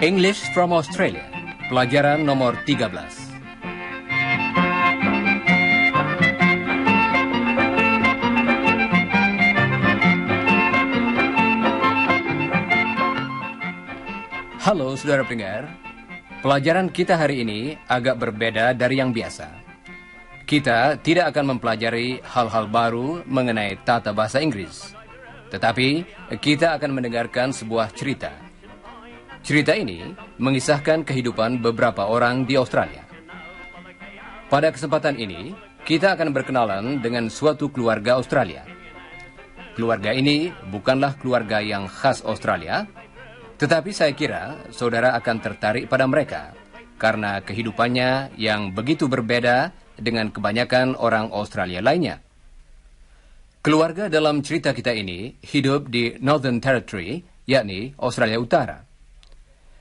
English from Australia, pelajaran nomor 13. Halo saudara pendengar, pelajaran kita hari ini agak berbeda dari yang biasa. Kita tidak akan mempelajari hal-hal baru mengenai tata bahasa Inggris. Tetapi, kita akan mendengarkan sebuah cerita Cerita ini mengisahkan kehidupan beberapa orang di Australia. Pada kesempatan ini, kita akan berkenalan dengan suatu keluarga Australia. Keluarga ini bukanlah keluarga yang khas Australia, tetapi saya kira saudara akan tertarik pada mereka karena kehidupannya yang begitu berbeda dengan kebanyakan orang Australia lainnya. Keluarga dalam cerita kita ini hidup di Northern Territory, yakni Australia Utara.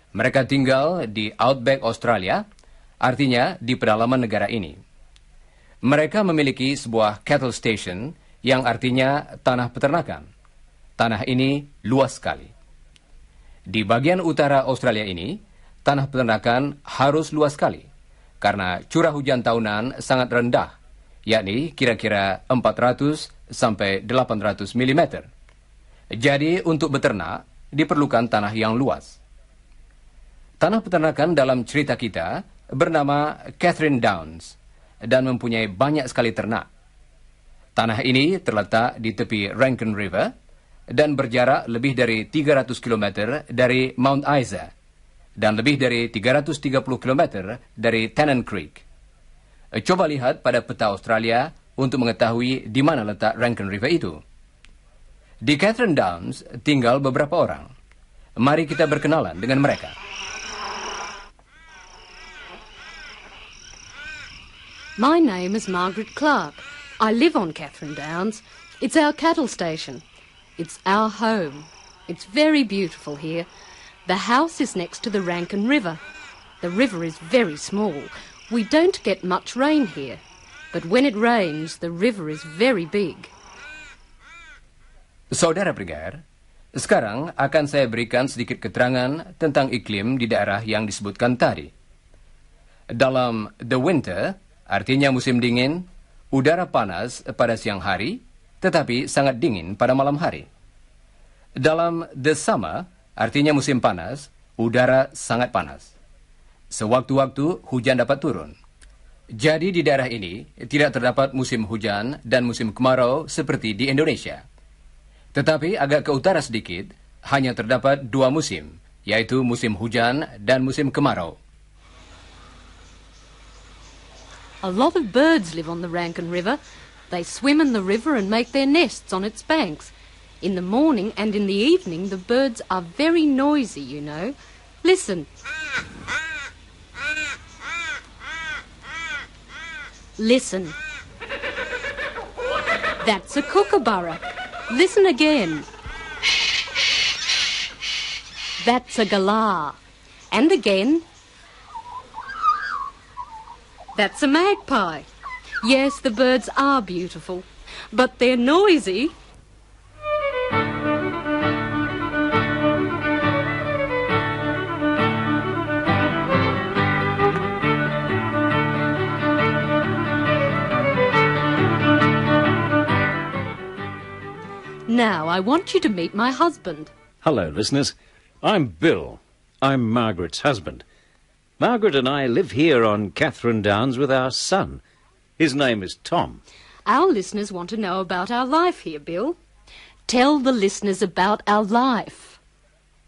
Mereka tinggal di outback Australia, artinya di pedalaman negara ini. Mereka memiliki sebuah cattle station yang artinya tanah peternakan. Tanah ini luas sekali. Di bagian utara Australia ini, tanah peternakan harus luas sekali karena curah hujan tahunan sangat rendah, yakni kira-kira 400 sampai 800 mm. Jadi untuk beternak diperlukan tanah yang luas. Tanah peternakan dalam cerita kita bernama Catherine Downs dan mempunyai banyak sekali ternak. Tanah ini terletak di tepi Rankin River dan berjarak lebih dari 300 km dari Mount Isa dan lebih dari 330 km dari Tennant Creek. Coba lihat pada peta Australia untuk mengetahui di mana letak Rankin River itu. Di Catherine Downs tinggal beberapa orang. Mari kita berkenalan dengan mereka. My name is Margaret Clark. I live on Catherine Downs. It's our cattle station. It's our home. It's very beautiful here. The house is next to the Rankin River. The river is very small. We don't get much rain here. But when it rains, the river is very big. Saudara pendengar, sekarang akan saya berikan sedikit keterangan tentang iklim di daerah yang disebutkan tadi. Dalam The Winter, Artinya musim dingin, udara panas pada siang hari, tetapi sangat dingin pada malam hari. Dalam the summer, artinya musim panas, udara sangat panas. Sewaktu-waktu hujan dapat turun. Jadi di daerah ini tidak terdapat musim hujan dan musim kemarau seperti di Indonesia. Tetapi agak ke utara sedikit, hanya terdapat dua musim, yaitu musim hujan dan musim kemarau. A lot of birds live on the Rankin River. They swim in the river and make their nests on its banks. In the morning and in the evening, the birds are very noisy, you know. Listen. Listen. That's a kookaburra. Listen again. That's a galah. And again. That's a magpie. Yes, the birds are beautiful, but they're noisy. Now, I want you to meet my husband. Hello, listeners. I'm Bill. I'm Margaret's husband. Margaret and I live here on Catherine Downs with our son. His name is Tom. Our listeners want to know about our life here, Bill. Tell the listeners about our life.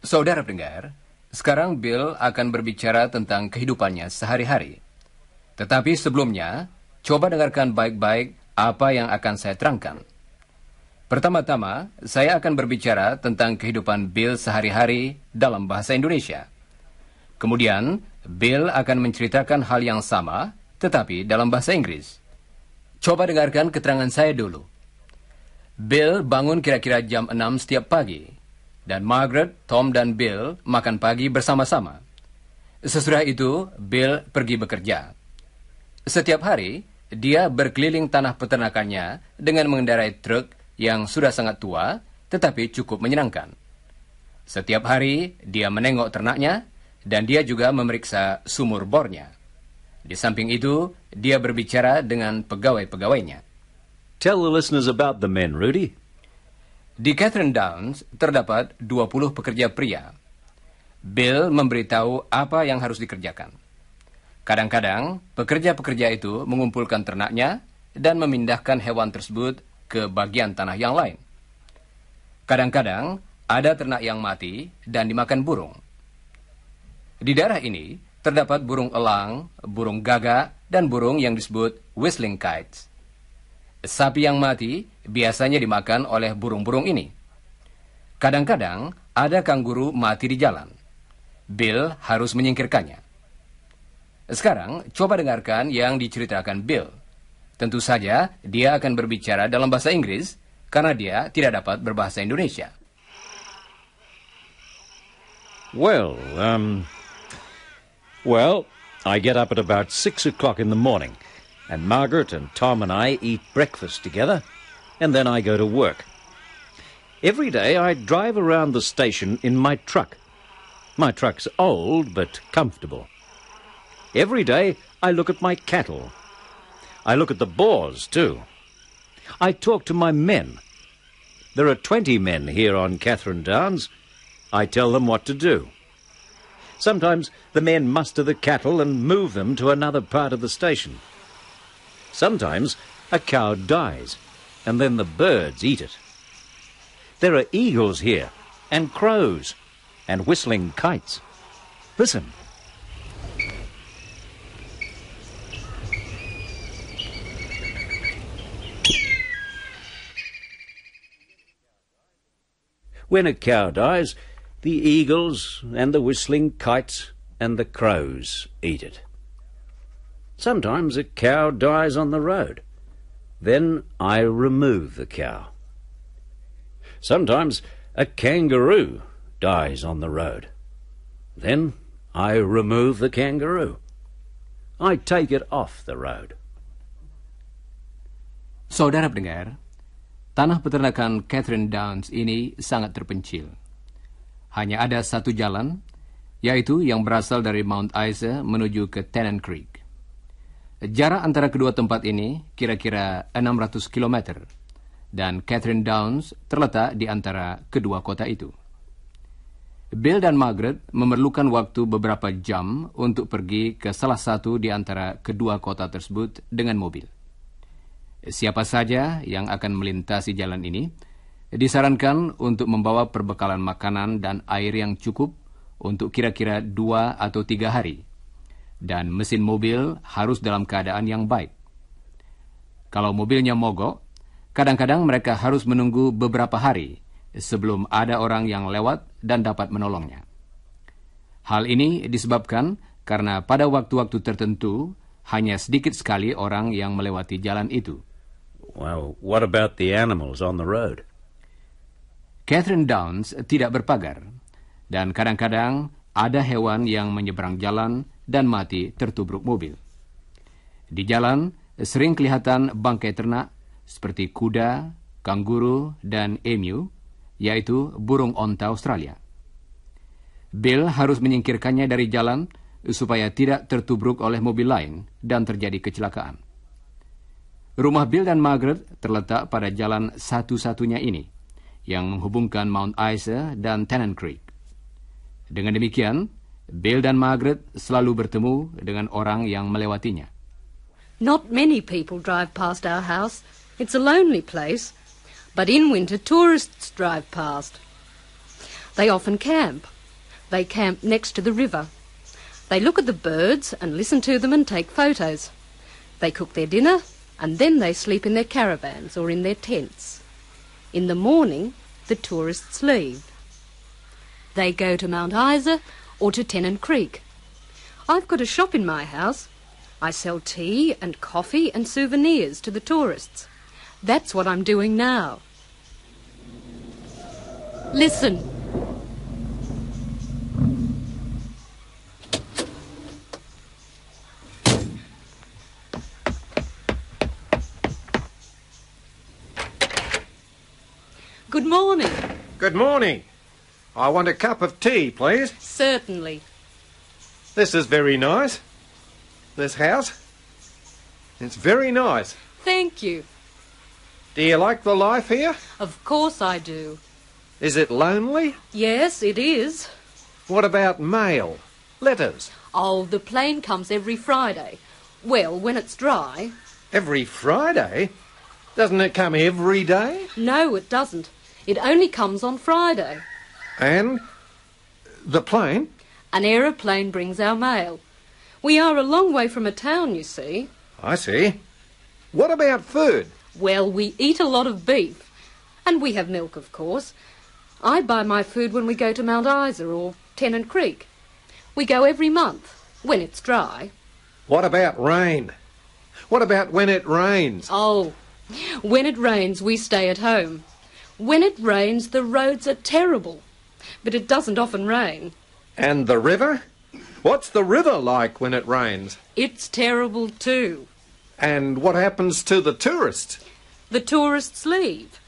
Saudara pendengar, sekarang Bill akan berbicara tentang kehidupannya sehari-hari. Tetapi sebelumnya, coba dengarkan baik-baik apa yang akan saya terangkan. Pertama-tama, saya akan berbicara tentang kehidupan Bill sehari-hari dalam bahasa Indonesia. Kemudian, Bill akan menceritakan hal yang sama, tetapi dalam bahasa Inggris. Coba dengarkan keterangan saya dulu. Bill bangun kira-kira jam 6 setiap pagi, dan Margaret, Tom, dan Bill makan pagi bersama-sama. Sesudah itu, Bill pergi bekerja. Setiap hari, dia berkeliling tanah peternakannya dengan mengendarai truk yang sudah sangat tua, tetapi cukup menyenangkan. Setiap hari, dia menengok ternaknya dan dia juga memeriksa sumur bornya. Di samping itu, dia berbicara dengan pegawai-pegawainya. Tell the listeners about the men, Rudy. Di Catherine Downs terdapat 20 pekerja pria. Bill memberitahu apa yang harus dikerjakan. Kadang-kadang, pekerja-pekerja itu mengumpulkan ternaknya dan memindahkan hewan tersebut ke bagian tanah yang lain. Kadang-kadang, ada ternak yang mati dan dimakan burung. Di daerah ini terdapat burung elang, burung gagak, dan burung yang disebut whistling kites. Sapi yang mati biasanya dimakan oleh burung-burung ini. Kadang-kadang ada kanguru mati di jalan. Bill harus menyingkirkannya. Sekarang, coba dengarkan yang diceritakan Bill. Tentu saja, dia akan berbicara dalam bahasa Inggris karena dia tidak dapat berbahasa Indonesia. Well, um, Well, I get up at about six o'clock in the morning, and Margaret and Tom and I eat breakfast together, and then I go to work. Every day I drive around the station in my truck. My truck's old but comfortable. Every day I look at my cattle. I look at the boars, too. I talk to my men. There are 20 men here on Catherine Downs. I tell them what to do. Sometimes the men muster the cattle and move them to another part of the station. Sometimes a cow dies, and then the birds eat it. There are eagles here, and crows, and whistling kites. Listen. When a cow dies, the eagles and the whistling kites and the crows eat it. Sometimes a cow dies on the road. Then I remove the cow. Sometimes a kangaroo dies on the road. Then I remove the kangaroo. I take it off the road. Saudara pendengar, tanah peternakan Catherine Downs ini sangat terpencil. hanya ada satu jalan, yaitu yang berasal dari Mount Isa menuju ke Tennant Creek. Jarak antara kedua tempat ini kira-kira 600 km, dan Catherine Downs terletak di antara kedua kota itu. Bill dan Margaret memerlukan waktu beberapa jam untuk pergi ke salah satu di antara kedua kota tersebut dengan mobil. Siapa saja yang akan melintasi jalan ini Disarankan untuk membawa perbekalan makanan dan air yang cukup untuk kira-kira dua atau tiga hari, dan mesin mobil harus dalam keadaan yang baik. Kalau mobilnya mogok, kadang-kadang mereka harus menunggu beberapa hari sebelum ada orang yang lewat dan dapat menolongnya. Hal ini disebabkan karena pada waktu-waktu tertentu hanya sedikit sekali orang yang melewati jalan itu. Wow, what about the animals on the road? Catherine Downs tidak berpagar, dan kadang-kadang ada hewan yang menyeberang jalan dan mati tertubruk mobil. Di jalan sering kelihatan bangkai ternak seperti kuda, kanguru, dan emu, yaitu burung onta Australia. Bill harus menyingkirkannya dari jalan supaya tidak tertubruk oleh mobil lain dan terjadi kecelakaan. Rumah Bill dan Margaret terletak pada jalan satu-satunya ini – yang menghubungkan Mount Isa dan Tennant Creek. Dengan demikian, Bill dan Margaret selalu bertemu dengan orang yang melewatinya. Not many people drive past our house. It's a lonely place. But in winter, tourists drive past. They often camp. They camp next to the river. They look at the birds and listen to them and take photos. They cook their dinner and then they sleep in their caravans or in their tents. In the morning, the tourists leave. They go to Mount Isa or to Tennant Creek. I've got a shop in my house. I sell tea and coffee and souvenirs to the tourists. That's what I'm doing now. Listen. Good morning. I want a cup of tea, please. Certainly. This is very nice. This house. It's very nice. Thank you. Do you like the life here? Of course I do. Is it lonely? Yes, it is. What about mail? Letters? Oh, the plane comes every Friday. Well, when it's dry. Every Friday? Doesn't it come every day? No, it doesn't. It only comes on Friday. And the plane? An aeroplane brings our mail. We are a long way from a town, you see. I see. What about food? Well, we eat a lot of beef. And we have milk, of course. I buy my food when we go to Mount Isa or Tennant Creek. We go every month, when it's dry. What about rain? What about when it rains? Oh, when it rains, we stay at home. When it rains, the roads are terrible. But it doesn't often rain. And the river? What's the river like when it rains? It's terrible too. And what happens to the The tourists leave.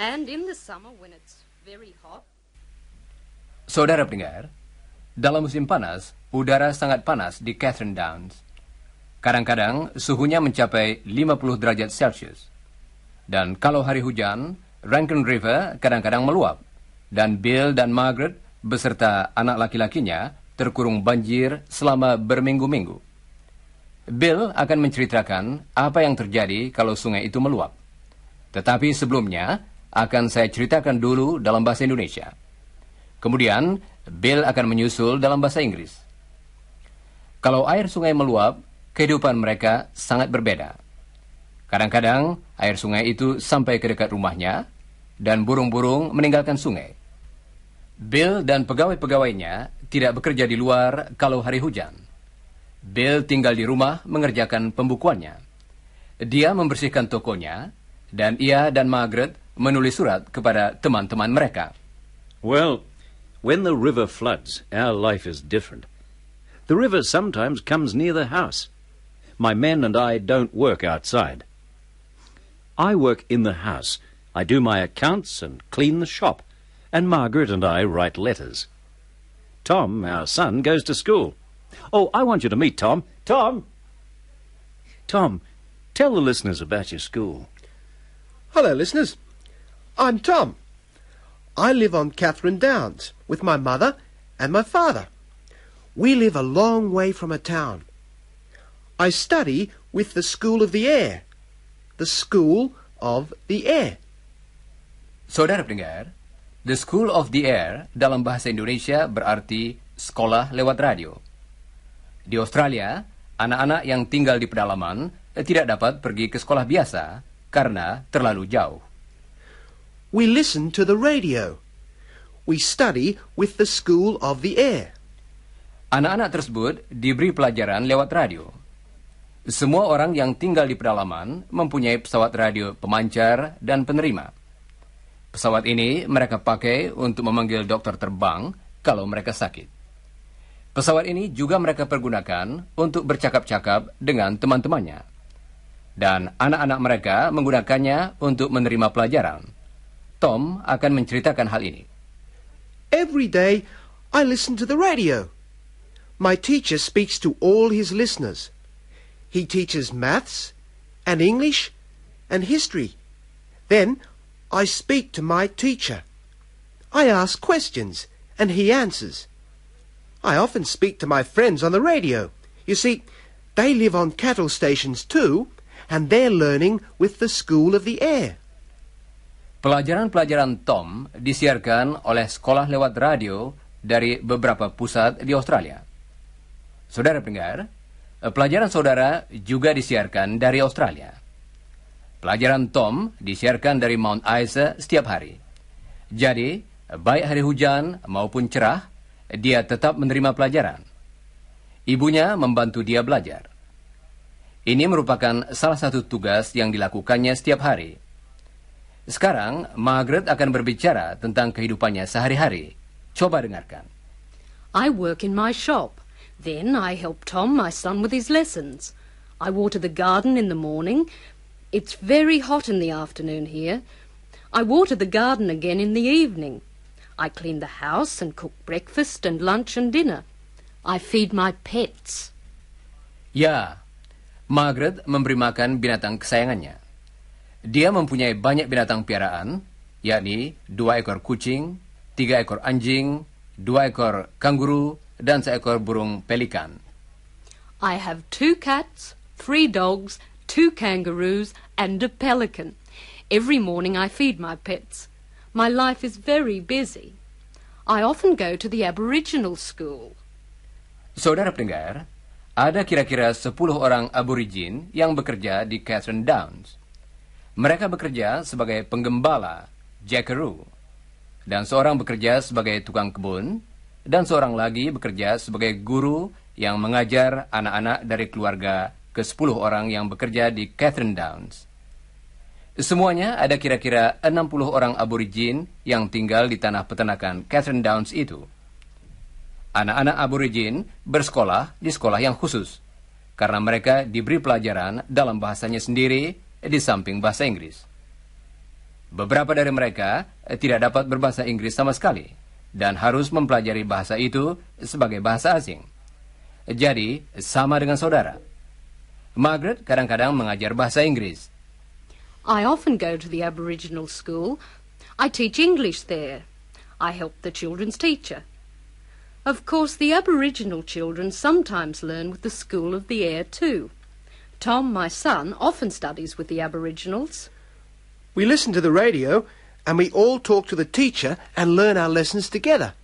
And in the summer when it's very hot. Saudara pendengar, dalam musim panas, udara sangat panas di Catherine Downs. Kadang-kadang suhunya mencapai 50 derajat Celsius, Dan kalau hari hujan, Rankin River kadang-kadang meluap, dan Bill dan Margaret beserta anak laki-lakinya terkurung banjir selama berminggu-minggu. Bill akan menceritakan apa yang terjadi kalau sungai itu meluap. Tetapi sebelumnya, akan saya ceritakan dulu dalam bahasa Indonesia. Kemudian, Bill akan menyusul dalam bahasa Inggris. Kalau air sungai meluap, kehidupan mereka sangat berbeda. Kadang-kadang, air sungai itu sampai ke dekat rumahnya, dan burung-burung meninggalkan sungai. Bill dan pegawai-pegawainya tidak bekerja di luar kalau hari hujan. Bill tinggal di rumah mengerjakan pembukuannya. Dia membersihkan tokonya, dan ia dan Margaret menulis surat kepada teman-teman mereka. Well, when the river floods, our life is different. The river sometimes comes near the house. My men and I don't work outside. I work in the house I do my accounts and clean the shop, and Margaret and I write letters. Tom, our son, goes to school. Oh, I want you to meet Tom. Tom! Tom, tell the listeners about your school. Hello, listeners. I'm Tom. I live on Catherine Downs with my mother and my father. We live a long way from a town. I study with the School of the Air. The School of the Air. Saudara pendengar, The School of the Air dalam bahasa Indonesia berarti sekolah lewat radio. Di Australia, anak-anak yang tinggal di pedalaman eh, tidak dapat pergi ke sekolah biasa karena terlalu jauh. We listen to the radio. We study with the School of the Air. Anak-anak tersebut diberi pelajaran lewat radio. Semua orang yang tinggal di pedalaman mempunyai pesawat radio pemancar dan penerima. Pesawat ini mereka pakai untuk memanggil dokter terbang kalau mereka sakit. Pesawat ini juga mereka pergunakan untuk bercakap-cakap dengan teman-temannya. Dan anak-anak mereka menggunakannya untuk menerima pelajaran. Tom akan menceritakan hal ini. Every day I listen to the radio. My teacher speaks to all his listeners. He teaches maths and English and history. Then I speak to my teacher. I ask questions, and he answers. I often speak to my friends on the radio. You see, they live on cattle stations too, and they're learning with the School of the Air. Pelajaran-pelajaran Tom disiarkan oleh sekolah lewat radio dari beberapa pusat di Australia. Saudara pendengar, pelajaran saudara juga disiarkan dari Australia. Pelajaran Tom disiarkan dari Mount Isa setiap hari. Jadi, baik hari hujan maupun cerah, dia tetap menerima pelajaran. Ibunya membantu dia belajar. Ini merupakan salah satu tugas yang dilakukannya setiap hari. Sekarang, Margaret akan berbicara tentang kehidupannya sehari-hari. Coba dengarkan. I work in my shop. Then I help Tom, my son, with his lessons. I water the garden in the morning, It's very hot in the afternoon here. I water the garden again in the evening. I clean the house and cook breakfast and lunch and dinner. I feed my pets. Ya, Margaret memberi makan binatang kesayangannya. Dia mempunyai banyak binatang piaraan, yakni dua ekor kucing, tiga ekor anjing, dua ekor kanguru, dan seekor burung pelikan. I have two cats, three dogs, two kangaroos, and a pelican. Every morning I feed my pets. My life is very busy. I often go to the Aboriginal school. Saudara pendengar, ada kira-kira 10 orang aborigin yang bekerja di Catherine Downs. Mereka bekerja sebagai penggembala, jackaroo, dan seorang bekerja sebagai tukang kebun, dan seorang lagi bekerja sebagai guru yang mengajar anak-anak dari keluarga ke-10 orang yang bekerja di Catherine Downs. Semuanya ada kira-kira 60 orang aborigin yang tinggal di tanah peternakan Catherine Downs itu. Anak-anak aborigin bersekolah di sekolah yang khusus, karena mereka diberi pelajaran dalam bahasanya sendiri di samping bahasa Inggris. Beberapa dari mereka tidak dapat berbahasa Inggris sama sekali dan harus mempelajari bahasa itu sebagai bahasa asing. Jadi, sama dengan saudara. Margaret kadang-kadang mengajar bahasa Inggris. I often go to the Aboriginal school. I teach English there. I help the children's teacher. Of course, the Aboriginal children sometimes learn with the School of the Air too. Tom, my son, often studies with the Aboriginals. We listen to the radio and we all talk to the teacher and learn our lessons together.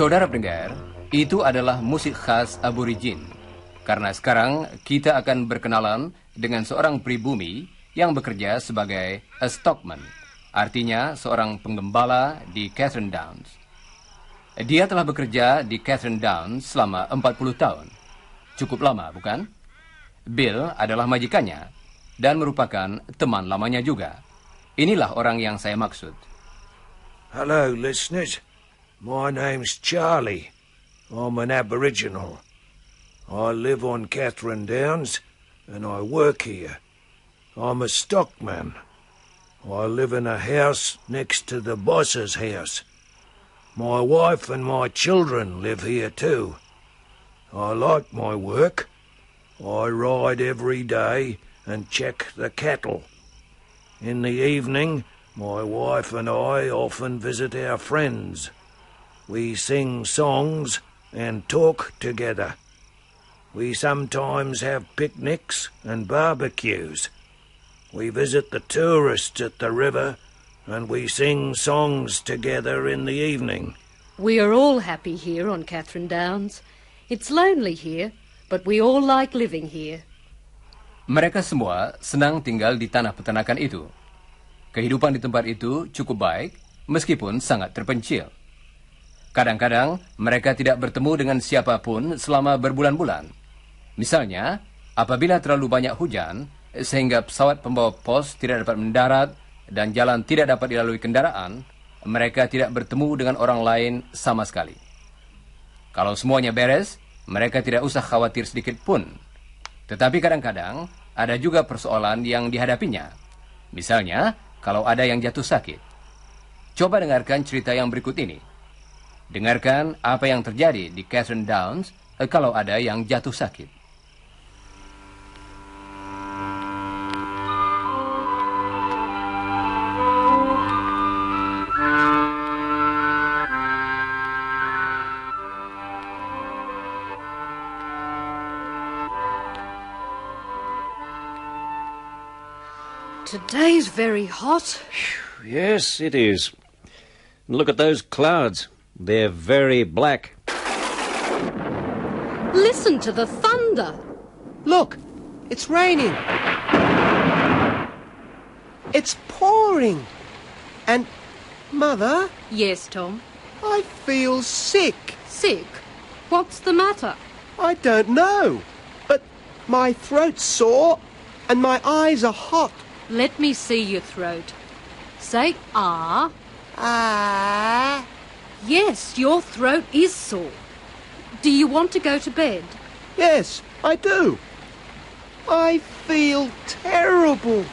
Saudara pendengar, itu adalah musik khas aborigin. Karena sekarang kita akan berkenalan dengan seorang pribumi yang bekerja sebagai a stockman, artinya seorang penggembala di Catherine Downs. Dia telah bekerja di Catherine Downs selama 40 tahun. Cukup lama, bukan? Bill adalah majikannya dan merupakan teman lamanya juga. Inilah orang yang saya maksud. Hello, listeners. My name's Charlie. I'm an Aboriginal. I live on Catherine Downs and I work here. I'm a stockman. I live in a house next to the boss's house. My wife and my children live here too. I like my work. I ride every day and check the cattle. In the evening, my wife and I often visit our friends. We sing songs and talk together. We sometimes have picnics and barbecues. We visit the tourists at the river and we sing songs together in the evening. We are all happy here on Catherine Downs. It's lonely here, but we all like living here. Mereka semua senang tinggal di tanah peternakan itu. Kehidupan di tempat itu cukup baik, meskipun sangat terpencil. Kadang-kadang mereka tidak bertemu dengan siapapun selama berbulan-bulan. Misalnya, apabila terlalu banyak hujan, sehingga pesawat pembawa pos tidak dapat mendarat dan jalan tidak dapat dilalui kendaraan, mereka tidak bertemu dengan orang lain sama sekali. Kalau semuanya beres, mereka tidak usah khawatir sedikit pun. Tetapi kadang-kadang ada juga persoalan yang dihadapinya. Misalnya, kalau ada yang jatuh sakit. Coba dengarkan cerita yang berikut ini. Dengarkan apa yang terjadi di Catherine Downs eh, kalau ada yang jatuh sakit. Today's very hot. Yes, it is. Look at those clouds. They're very black. Listen to the thunder. Look, it's raining. It's pouring. And, Mother? Yes, Tom. I feel sick. Sick? What's the matter? I don't know. But my throat's sore and my eyes are hot. Let me see your throat. Say ah. Ah. Yes, your throat is sore. Do you want to go to bed? Yes, I do. I feel terrible.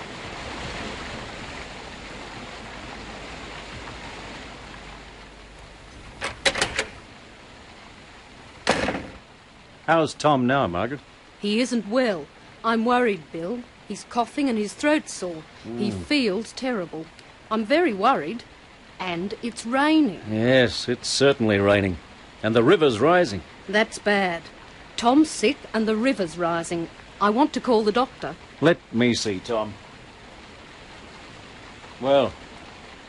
How's Tom now, Margaret? He isn't well. I'm worried, Bill. He's coughing and his throat's sore. He hmm. feels terrible. I'm very worried. And it's raining. Yes, it's certainly raining. And the river's rising. That's bad. Tom's sick and the river's rising. I want to call the doctor. Let me see, Tom. Well,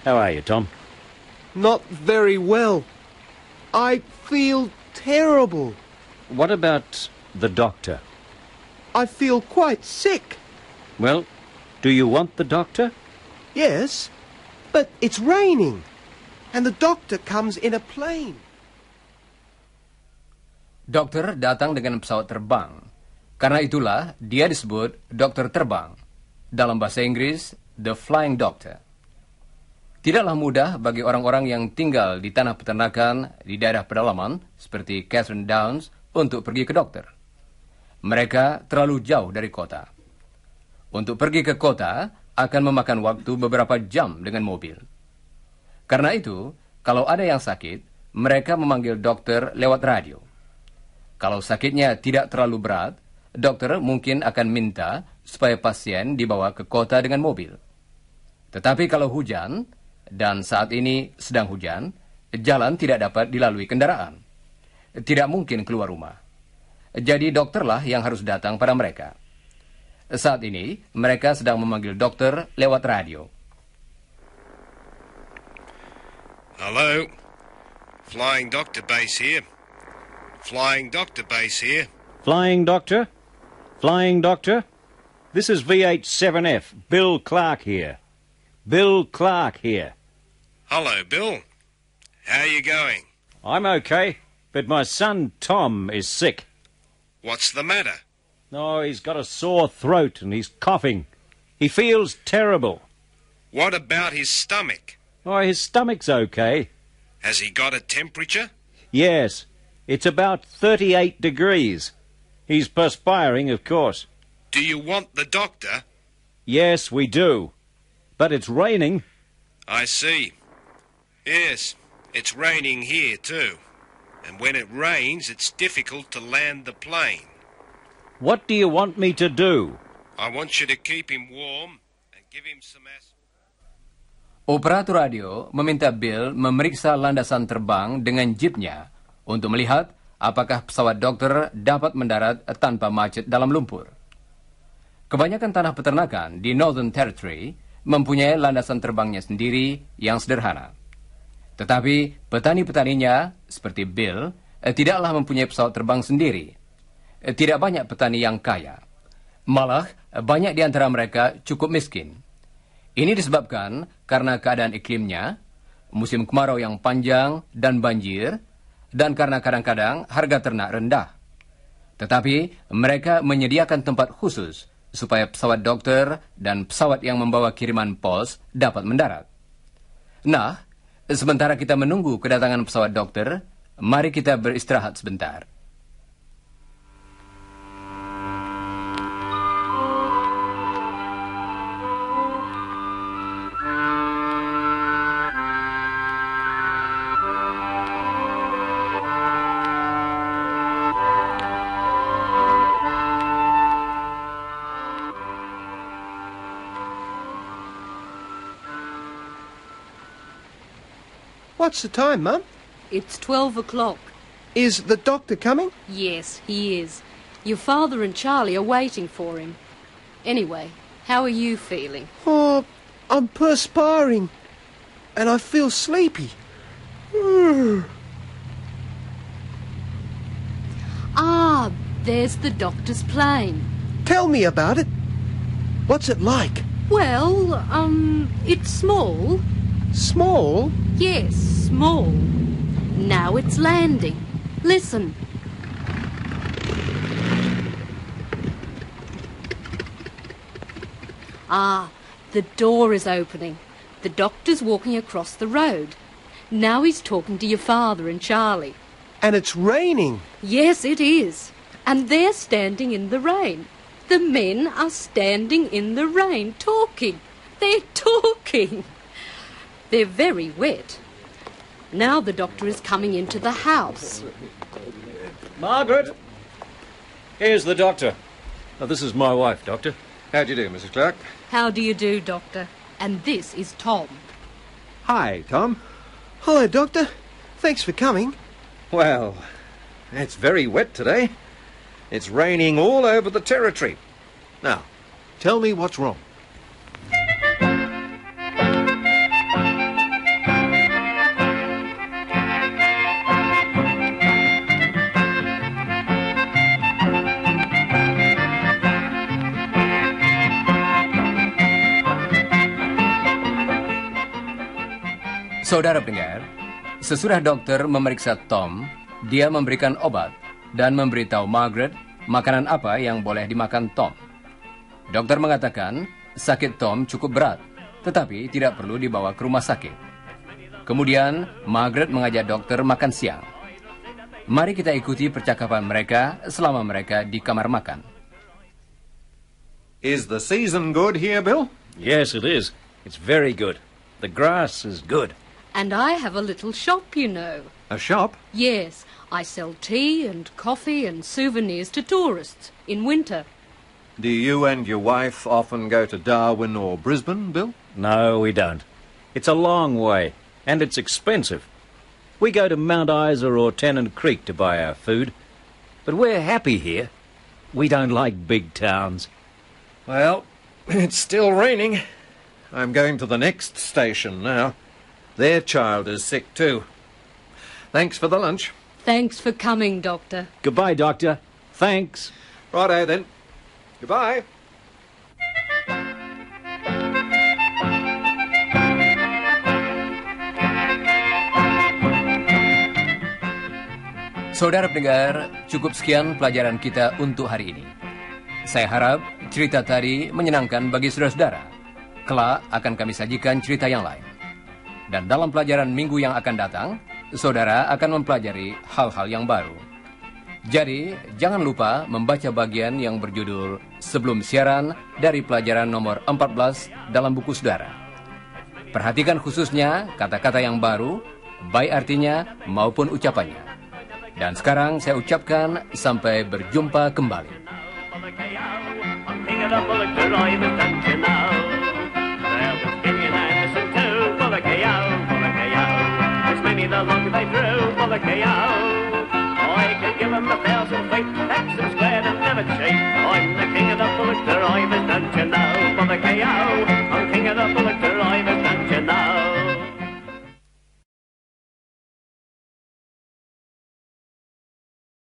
how are you, Tom? Not very well. I feel terrible. What about the doctor? I feel quite sick. Well, do you want the doctor? Yes, But it's raining, and the doctor comes in a plane. Dokter datang dengan pesawat terbang. Karena itulah dia disebut dokter terbang. Dalam bahasa Inggris, the flying doctor. Tidaklah mudah bagi orang-orang yang tinggal di tanah peternakan di daerah pedalaman seperti Catherine Downs untuk pergi ke dokter. Mereka terlalu jauh dari kota. Untuk pergi ke kota, akan memakan waktu beberapa jam dengan mobil. Karena itu, kalau ada yang sakit, mereka memanggil dokter lewat radio. Kalau sakitnya tidak terlalu berat, dokter mungkin akan minta supaya pasien dibawa ke kota dengan mobil. Tetapi kalau hujan, dan saat ini sedang hujan, jalan tidak dapat dilalui kendaraan. Tidak mungkin keluar rumah. Jadi dokterlah yang harus datang pada mereka. Saat ini, mereka sedang memanggil dokter lewat radio. Hello. Flying Doctor Base here. Flying Doctor Base here. Flying Doctor? Flying Doctor? This is VH7F. Bill Clark here. Bill Clark here. Hello, Bill. How are you going? I'm okay, but my son Tom is sick. What's the matter? No, he's got a sore throat and he's coughing. He feels terrible. What about his stomach? Oh, his stomach's okay. Has he got a temperature? Yes. It's about 38 degrees. He's perspiring, of course. Do you want the doctor? Yes, we do. But it's raining. I see. Yes, it's raining here too. And when it rains, it's difficult to land the plane. What do you want me to do? I want you to keep him warm and give him some ass. Operator radio meminta Bill memeriksa landasan terbang dengan jeepnya untuk melihat apakah pesawat dokter dapat mendarat tanpa macet dalam lumpur. Kebanyakan tanah peternakan di Northern Territory mempunyai landasan terbangnya sendiri yang sederhana. Tetapi petani-petaninya, seperti Bill, eh, tidaklah mempunyai pesawat terbang sendiri Eh, tidak banyak petani yang kaya. Malah, eh, banyak di antara mereka cukup miskin. Ini disebabkan karena keadaan iklimnya, musim kemarau yang panjang dan banjir, dan karena kadang-kadang harga ternak rendah. Tetapi mereka menyediakan tempat khusus supaya pesawat dokter dan pesawat yang membawa kiriman pos dapat mendarat. Nah, sementara kita menunggu kedatangan pesawat dokter, mari kita beristirahat sebentar. What's the time, Mum? It's 12 o'clock. Is the doctor coming? Yes, he is. Your father and Charlie are waiting for him. Anyway, how are you feeling? Oh, I'm perspiring. And I feel sleepy. ah, there's the doctor's plane. Tell me about it. What's it like? Well, um, it's small. Small? Yes, small. Now it's landing. Listen. Ah, the door is opening. The doctor's walking across the road. Now he's talking to your father and Charlie. And it's raining. Yes, it is. And they're standing in the rain. The men are standing in the rain, talking. They're talking. They're very wet. Now the doctor is coming into the house. Margaret! Here's the doctor. Now, this is my wife, Doctor. How do you do, Mrs. Clark? How do you do, Doctor? And this is Tom. Hi, Tom. Hello, Doctor. Thanks for coming. Well, it's very wet today. It's raining all over the territory. Now, tell me what's wrong. Saudara pendengar, sesudah dokter memeriksa Tom, dia memberikan obat dan memberitahu Margaret makanan apa yang boleh dimakan Tom. Dokter mengatakan sakit Tom cukup berat, tetapi tidak perlu dibawa ke rumah sakit. Kemudian, Margaret mengajak dokter makan siang. Mari kita ikuti percakapan mereka selama mereka di kamar makan. Is the season good here, Bill? Yes, it is. It's very good. The grass is good. And I have a little shop, you know. A shop? Yes. I sell tea and coffee and souvenirs to tourists in winter. Do you and your wife often go to Darwin or Brisbane, Bill? No, we don't. It's a long way, and it's expensive. We go to Mount Isa or Tennant Creek to buy our food, but we're happy here. We don't like big towns. Well, it's still raining. I'm going to the next station now. Their child is sick too. Thanks for the lunch. Thanks for coming, Doctor. Goodbye, Doctor. Thanks. Righto then. Goodbye. Saudara pendengar, cukup sekian pelajaran kita untuk hari ini. Saya harap cerita tadi menyenangkan bagi saudara-saudara. Kelak akan kami sajikan cerita yang lain. Dan dalam pelajaran minggu yang akan datang, saudara akan mempelajari hal-hal yang baru. Jadi, jangan lupa membaca bagian yang berjudul Sebelum Siaran dari pelajaran nomor 14 dalam buku saudara. Perhatikan khususnya kata-kata yang baru, baik artinya maupun ucapannya. Dan sekarang saya ucapkan sampai berjumpa kembali. so long as they drew for the KO. I could give them a thousand feet, that's and square and never cheat. I'm the king of the bullet, I'm as don't you know. For the KO, I'm king of the bullet,